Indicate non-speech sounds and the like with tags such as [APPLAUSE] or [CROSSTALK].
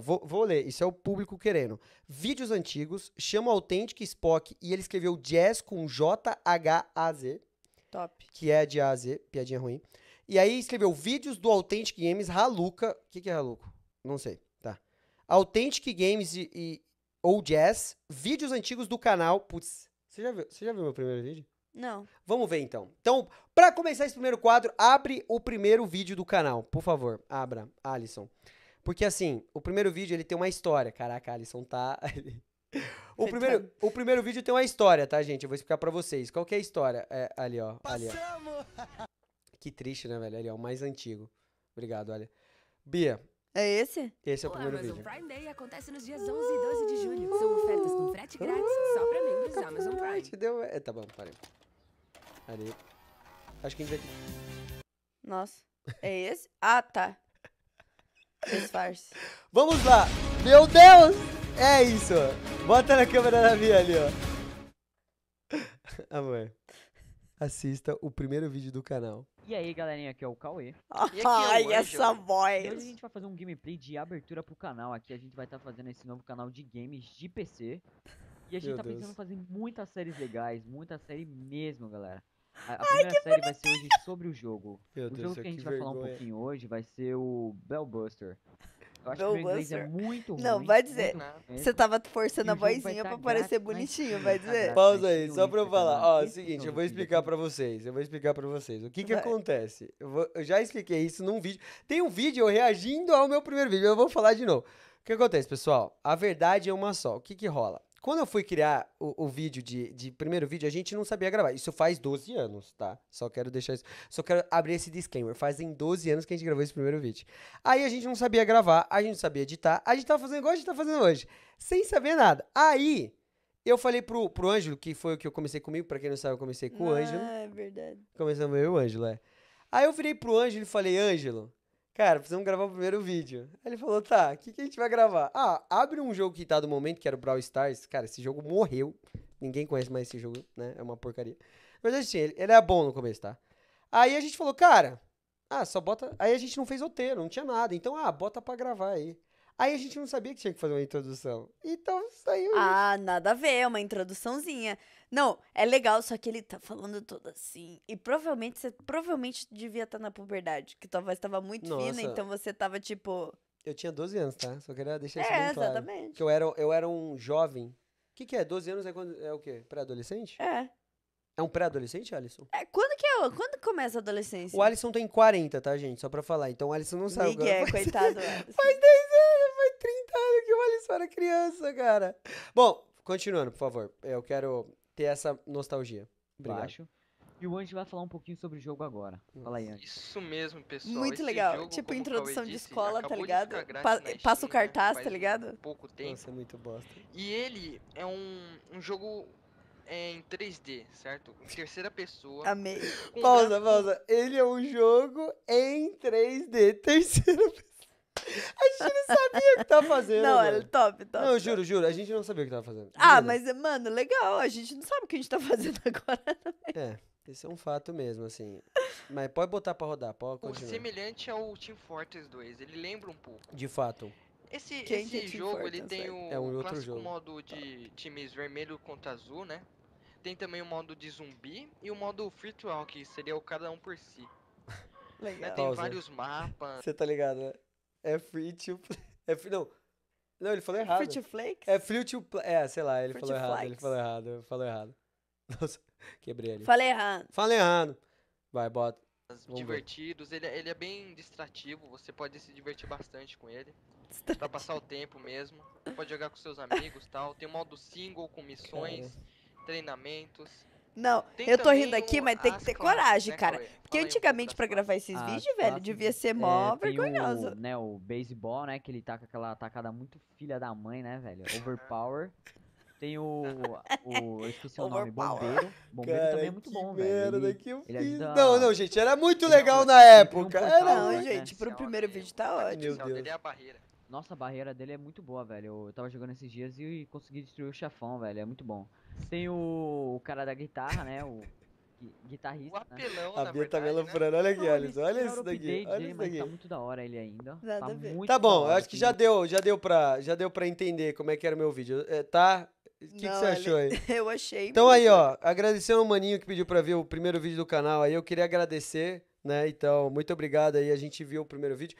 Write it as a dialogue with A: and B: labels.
A: Vou, vou, ler, isso é o público querendo. Vídeos antigos, chama o Authentic Spock e ele escreveu jazz com J-H-A-Z. Top. Que é de A Z, piadinha ruim. E aí escreveu vídeos do Authentic Games, Haluca. O que, que é Haluca? Não sei, tá. Authentic Games e, e, ou Jazz, vídeos antigos do canal. Putz, você já viu, você já viu meu primeiro vídeo? Não. Vamos ver então. Então, para começar esse primeiro quadro, abre o primeiro vídeo do canal, por favor. Abra, Alisson. Porque assim, o primeiro vídeo ele tem uma história. Caraca, Alisson tá. [LAUGHS] o, primeiro, tá o primeiro vídeo tem uma história, tá, gente? Eu vou explicar pra vocês. Qual que é a história? É, ali, ó. Ali, ó. [LAUGHS] Que triste, né, velho? Ali, ó, o mais antigo. Obrigado, olha. Bia, é esse? Esse é o primeiro vídeo. O Amazon vídeo. Prime Day acontece nos dias 11 e 12 de julho. São ofertas com frete grátis ah, só pra membros da tá Amazon Prime. Deu... É, tá bom, parei. Ali. Acho que a gente vai ter...
B: Nossa, é esse? Ah, tá. Disfarce. Vamos
A: lá. Meu Deus! É isso. Bota na câmera da minha ali, ó. Amor, assista o primeiro vídeo do canal.
B: E aí, galerinha, aqui é o Cauê. É Ai, é essa voz! hoje a gente vai fazer um gameplay de abertura pro canal. Aqui a gente vai estar tá fazendo esse novo canal de games de PC. E a gente Meu tá Deus. pensando em fazer muitas séries legais, muita série mesmo, galera. A, a primeira Ai, série bonitinho. vai ser hoje sobre o jogo. Meu o Deus jogo que a gente vai vergonha. falar um pouquinho hoje vai ser o Bellbuster.
A: Eu acho Bell que o inglês é muito ruim. Não, vai dizer. Você
B: tava forçando a vozinha pra tá parecer bonitinho, tá vai dizer.
A: Pausa aí, só pra eu tá falar. Ó, é o seguinte, eu vou explicar pra vocês. Eu vou explicar pra vocês. O que que vai. acontece? Eu, vou, eu já expliquei isso num vídeo. Tem um vídeo reagindo ao meu primeiro vídeo. Eu vou falar de novo. O que acontece, pessoal? A verdade é uma só. O que que rola? Quando eu fui criar o, o vídeo de, de, primeiro vídeo, a gente não sabia gravar. Isso faz 12 anos, tá? Só quero deixar isso. Só quero abrir esse disclaimer. Fazem 12 anos que a gente gravou esse primeiro vídeo. Aí a gente não sabia gravar, a gente não sabia editar, a gente tava fazendo igual a gente tá fazendo hoje, sem saber nada. Aí eu falei pro, pro Ângelo, que foi o que eu comecei comigo, pra quem não sabe, eu comecei com ah, o Ângelo. Ah, é verdade. Começamos eu e o Ângelo, é. Aí eu virei pro Ângelo e falei, Ângelo, cara, precisamos gravar o primeiro vídeo. Aí ele falou, tá, o que, que a gente vai gravar? Ah, abre um jogo que tá do momento, que era o Brawl Stars. Cara, esse jogo morreu. Ninguém conhece mais esse jogo, né? É uma porcaria. Mas assim, ele, ele bom no começo, tá? Aí a gente falou, cara, ah, só bota. Aí a gente não fez roteiro, não tinha nada. Então, ah, bota pra gravar aí. Aí a gente não sabia que tinha que fazer uma introdução.
B: Então saiu isso. Ah, nada a ver, é uma introduçãozinha. Não, é legal, só que ele tá falando todo assim. E provavelmente você provavelmente devia estar tá na puberdade, que tua voz tava muito Nossa. fina, então você tava tipo.
A: Eu tinha 12 anos, tá? Só queria deixar isso é, bem claro. Exatamente. Que eu era, eu era um jovem. O que, que é? 12 anos é quando. É o quê? Pré-adolescente? É. É um pré-adolescente, Alisson?
B: É, quando que é? Quando começa a adolescência? O Alisson
A: tem 40, tá, gente? Só pra falar. Então o Alisson não sabe. Ligue, é,
B: coitado. [LAUGHS] faz 10
A: olhava isso para criança, cara. Bom, continuando, por favor. Eu quero ter essa nostalgia. Obrigado. Baixo.
B: E o Andy vai falar um pouquinho sobre o jogo agora. Fala aí,
A: Isso mesmo, pessoal. Muito Esse legal. Jogo, tipo introdução de escola, tá ligado? Pa passa o né, cartaz, tá ligado? Pouco tempo. Nossa, é muito bosta. E ele é um, um jogo é, em 3D, certo? Em terceira pessoa. Amei. Pausa, pausa. Ele é um
B: jogo em 3D, terceira pessoa. A gente não sabia o que tava fazendo. Não, era top, top. Não, eu juro,
A: juro, a gente não sabia o que tava fazendo. Ah,
B: juro. mas, mano, legal, a gente não sabe o que a gente tá fazendo [LAUGHS] agora.
A: também. É, esse é um fato mesmo, assim. Mas pode botar pra rodar, pode continuar. É o semelhante ao Team Fortress 2, ele lembra um pouco. De fato. Esse, esse é jogo, ele tem o é um outro jogo. modo de times vermelho contra azul, né? Tem também o modo de zumbi e o modo virtual que seria o cada um por si. [LAUGHS] Né, legal. Né? Tem Pausa. vários mapas. Você tá ligado, né? É free to play. [LAUGHS] É free, não. Não, ele falou errado. Free to flakes? É free to play. É, sei lá, ele free falou errado. Flakes. Ele falou errado. Falou errado. [LAUGHS] Nossa, quebrei ali. Falei errado. Falei errado. Vai, bota. Vamos divertidos, ele, é, ele é bem distrativo, você pode se divertir bastante com ele. Pra passar o tempo mesmo. Pode jogar com seus amigos tal. Tem modo single com missões,
B: treinamentos. Não, tem eu tô rindo aqui, mas tem que ter coragem, né, cara. Porque antigamente, pra gravar esses as ah, vídeos, velho, devia ser é, mó é, vergonhoso. O, né, o baseball, né? Que ele tá com aquela atacada muito filha da mãe, né, velho? Overpower. Tem o. o eu esqueci o nome, Bombeiro. Bombeiro cara, também é muito bom, merda, velho. Ele, ele ajuda... Não, não, gente, era muito legal
A: na época. Era, não, né, gente, assim,
B: pro primeiro é vídeo tá ótimo. Meu Deus. Ele é a barreira. Nossa, a barreira dele é muito boa, velho. Eu tava jogando esses dias e consegui destruir o chefão, velho. É muito bom. Tem o, o cara da guitarra, né? O guitarrista. O né? apelão, né? A Bia tá me aloprando. Né? Olha aqui, Alice. Olha isso daqui. Olha isso daqui. Tá muito da hora ele ainda. Nada tá, muito tá bom, acho que já deu, já deu
A: pra, já deu pra entender como é que era o meu vídeo. É, tá?
B: O que, que, você achou aí? [LAUGHS] Eu achei. Então muito. aí, ó,
A: agradecendo o maninho que pediu pra ver o primeiro vídeo do canal aí. Eu queria agradecer, né? Então, muito obrigado aí. A gente viu o primeiro vídeo.